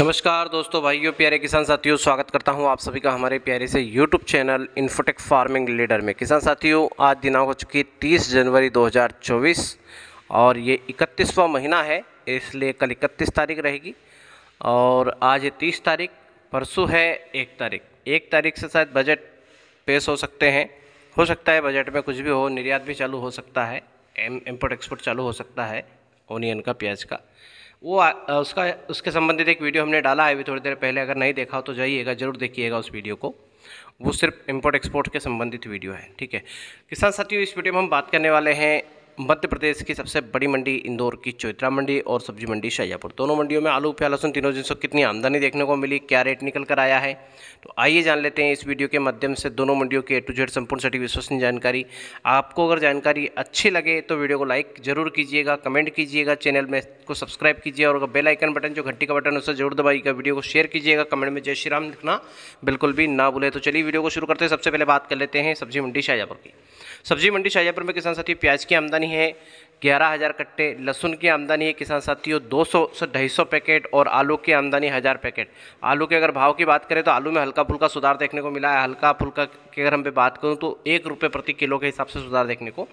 नमस्कार दोस्तों भाइयों प्यारे किसान साथियों स्वागत करता हूं आप सभी का हमारे प्यारे से YouTube channel Infotech farming leader में किसान साथियों आज दिनांक हो चुकी है तीस जनवरी 2024 और ये इकतीसवा महीना है इसलिए कल इकतीस तारीख रहेगी और आज है तीस तारीख परसों है एक तारीख एक तारीख से शायद बजट पेश हो सकते हैं हो सकता है बजट में कुछ भी हो निर्यात भी चालू हो सकता है इम्पोर्ट एक्सपोर्ट चालू हो सकता है ओनियन का प्याज का वो आ, उसका उसके संबंधित एक वीडियो हमने डाला है अभी थोड़ी देर पहले अगर नहीं देखा हो तो जाइएगा जरूर देखिएगा उस वीडियो को वो सिर्फ इम्पोर्ट एक्सपोर्ट के संबंधित वीडियो है ठीक है किसान साथियों इस वीडियो में हम बात करने वाले हैं मध्य प्रदेश की सबसे बड़ी मंडी इंदौर की चौथरा मंडी और सब्जी मंडी शाहजहाँपुर दोनों मंडियों में आलू प्या लहसुन तीनों जिनसों कितनी आमदनी देखने को मिली क्या रेट निकल कर आया है तो आइए जान लेते हैं इस वीडियो के माध्यम से दोनों मंडियों की ए टू जेड संपूर्ण सटी विश्वसनीय जानकारी आपको अगर जानकारी अच्छी लगे तो वीडियो को लाइक जरूर कीजिएगा कमेंट कीजिएगा चैनल में को सब्सक्राइब कीजिए और बेल आइकन बटन जो घंटी का बटन है उसे जरूर दबाइएगा वीडियो को शेयर कीजिएगा कमेंट में जय श्री राम लिखना बिल्कुल भी ना भूले तो चलिए वीडियो को शुरू करते हैं सबसे पहले बात कर लेते हैं सब्जी मंडी शाहजहाँपुर की सब्जी मंडी शाहजहाँपुर में किसान साथी प्याज की आमदनी आमदनी है ग्यारह हज़ार कट्टे लहसुन की आमदनी है किसान साथियों दो सौ से ढाई सौ पैकेट और आलू की आमदनी हज़ार पैकेट आलू के अगर भाव की बात करें तो आलू में हल्का फुल्का सुधार देखने को मिला है हल्का फुल्का की अगर हम पे बात करूं तो एक रुपये प्रति किलो के हिसाब से सुधार देखने को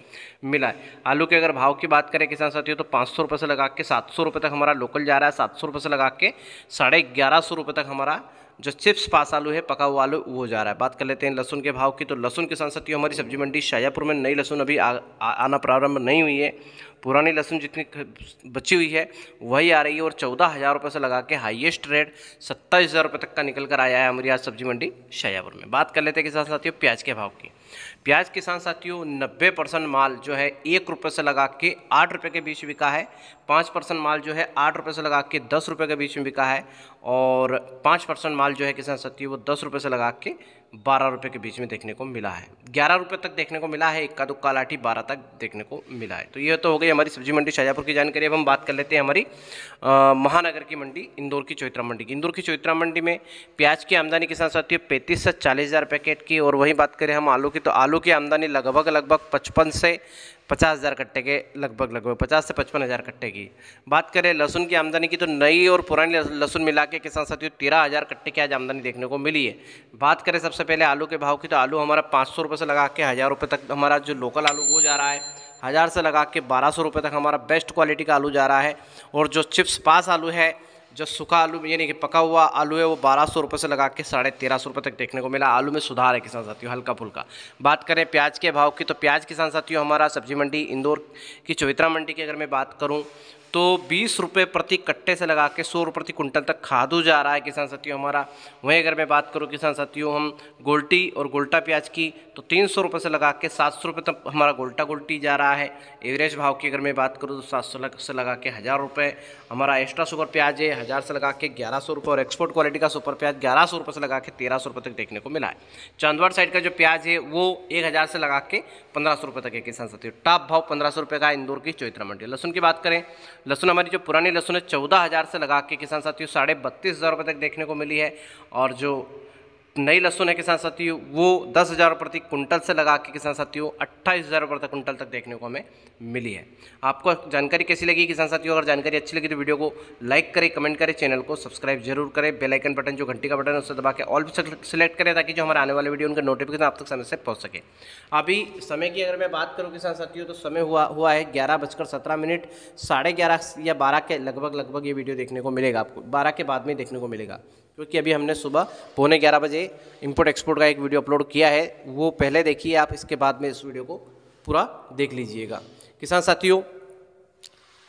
मिला है आलू के अगर भाव की बात करें किसान साथियों तो पाँच सौ से लगा के सात सौ तक हमारा लोकल जा रहा है सात सौ से लगा के साढ़े ग्यारह सौ तक हमारा जो चिप्स पास आलू है पका हुआ आलू वो जा रहा है बात कर लेते हैं लहसुन के भाव की तो लहसुन किसान साथियों हमारी सब्जी मंडी शाजापुर में नई लहसुन अभी आ, आ, आना प्रारंभ नहीं हुई है पुरानी लहसुन जितनी बची हुई है वही आ रही है और चौदह हज़ार रुपये से लगा के हाईएस्ट रेट सत्ताईस हज़ार रुपये तक का निकल कर आया है हमारी आज सब्जी मंडी शाजापुर में बात कर लेते हैं किसान साथियों प्याज के भाव की प्याज किसान साथियों नब्बे परसेंट माल जो है एक रुपये से लगा के आठ रुपये के बीच बिका है पाँच परसेंट माल जो है आठ रुपये से लगा के दस रुपये के बीच में बिका है और पाँच परसेंट माल जो है किसान साथियों वो दस रुपये से लगा के बारह रुपये के बीच में देखने को मिला है ग्यारह रुपये तक देखने को मिला है इक्का दुक्का लाठी बारह तक देखने को मिला है तो ये तो हो गई हमारी सब्जी मंडी शाहजहाँपुर की जानकारी अब हम बात कर लेते हैं हमारी महानगर की मंडी इंदौर की चौत्रा मंडी की इंदौर की चौitra मंडी में प्याज की आमदनी के साथ साथ ये पैंतीस से चालीस हज़ार पैकेट की और वहीं बात करें हम आलू की तो आलू की आमदनी लगभग लगभग पचपन से पचास हज़ार कट्टे के लगभग लगभग पचास से पचपन हज़ार कट्टे की बात करें लहसुन की आमदनी की तो नई और पुरानी लहसुन मिला के किसान साथियों तेरह हज़ार कट्टे की आज आमदनी देखने को मिली है बात करें सबसे पहले आलू के भाव की तो आलू हमारा पाँच सौ रुपये से लगा के हज़ार रुपये तक हमारा जो लोकल आलू वो जा रहा है हज़ार से लगा के बारह सौ रुपये तक हमारा बेस्ट क्वालिटी का आलू जा रहा है और जो चिप्स पास आलू है जो सूखा आलू यानी कि पका हुआ आलू है वो बारह सौ रुपये से लगा के साढ़े तेरह सौ रुपये तक देखने को मिला आलू में सुधार है किसान साथियों हल्का फुल्का बात करें प्याज के भाव की तो प्याज किसान साथियों हमारा सब्जी मंडी इंदौर की चौहित्रा मंडी की अगर मैं बात करूँ तो बीस रुपये प्रति कट्टे से लगा के सौ रुपये प्रति कुंटल तक खादू जा रहा है किसान साथियों हमारा वहीं अगर मैं बात करूँ किसान साथियों हम गोल्टी और गोल्टा प्याज की तो तीन सौ रुपये से लगा के सात सौ रुपये तक हमारा गोल्टा गोल्टी जा रहा है एवरेज भाव की अगर मैं बात करूँ तो सात सौ से लगा के हज़ार रुपये हमारा एक्स्ट्रा सुपर प्याज है हज़ार से लगा के ग्यारह सौ रुपये और एक्सपोर्ट क्वालिटी का सुपर प्याज ग्यारह सौ रुपये से लगा के तेरह सौ रुपये तक देखने को मिला है चांदवाड़ साइड का जो प्याज है वो एक हज़ार से लगा के पंद्रह सौ रुपये तक है किसान साथियों टॉप भाव पंद्रह सौ रुपये का इंदौर की चौitra मंडी लहसुन की बात करें लहसुन हमारी जो पुरानी लहसुन है चौदह हज़ार से लगा के किसान साथियों साढ़े बत्तीस हज़ार रुपये तक देखने को मिली है और जो नई लहसुन है किसान साथियों वो दस हज़ार प्रति कुंटल से लगा के किसान साथियों अट्ठाईस हज़ार प्रति कुंटल तक देखने को हमें मिली है आपको जानकारी कैसी लगी किसान साथियों अगर जानकारी अच्छी लगी तो वीडियो को लाइक करें कमेंट करें चैनल को सब्सक्राइब जरूर करें बेलाइकन बटन जो घंटी का बटन है उसे दबा के ऑल भी सिलेक्ट करें ताकि जो हमारे आने वाले वीडियो उनका नोटिफिकेशन आप तक समय से पहुँच सके अभी समय की अगर मैं बात करूँ किसान साथियों तो समय हुआ हुआ है ग्यारह बजकर सत्रह मिनट साढ़े ग्यारह या बारह के लगभग लगभग ये वीडियो देखने को मिलेगा आपको बारह के बाद में देखने को मिलेगा क्योंकि अभी हमने सुबह पौने ग्यारह बजे इम्पोर्ट एक्सपोर्ट का एक वीडियो अपलोड किया है वो पहले देखिए आप इसके बाद में इस वीडियो को पूरा देख लीजिएगा किसान साथियों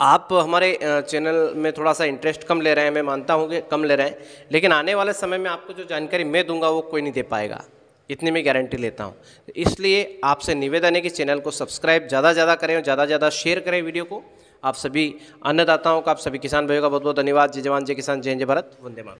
आप हमारे चैनल में थोड़ा सा इंटरेस्ट कम ले रहे हैं मैं मानता हूँ कि कम ले रहे हैं लेकिन आने वाले समय में आपको जो जानकारी मैं दूंगा वो कोई नहीं दे पाएगा इतनी मैं गारंटी लेता हूँ तो इसलिए आपसे निवेदन है कि चैनल को सब्सक्राइब ज़्यादा ज़्यादा करें और ज़्यादा ज़्यादा शेयर करें वीडियो को आप सभी अन्नदाताओं का आप सभी किसान भाइयों का बहुत बहुत धन्यवाद जय जवान जय किसान जय जय भारत वंदे मान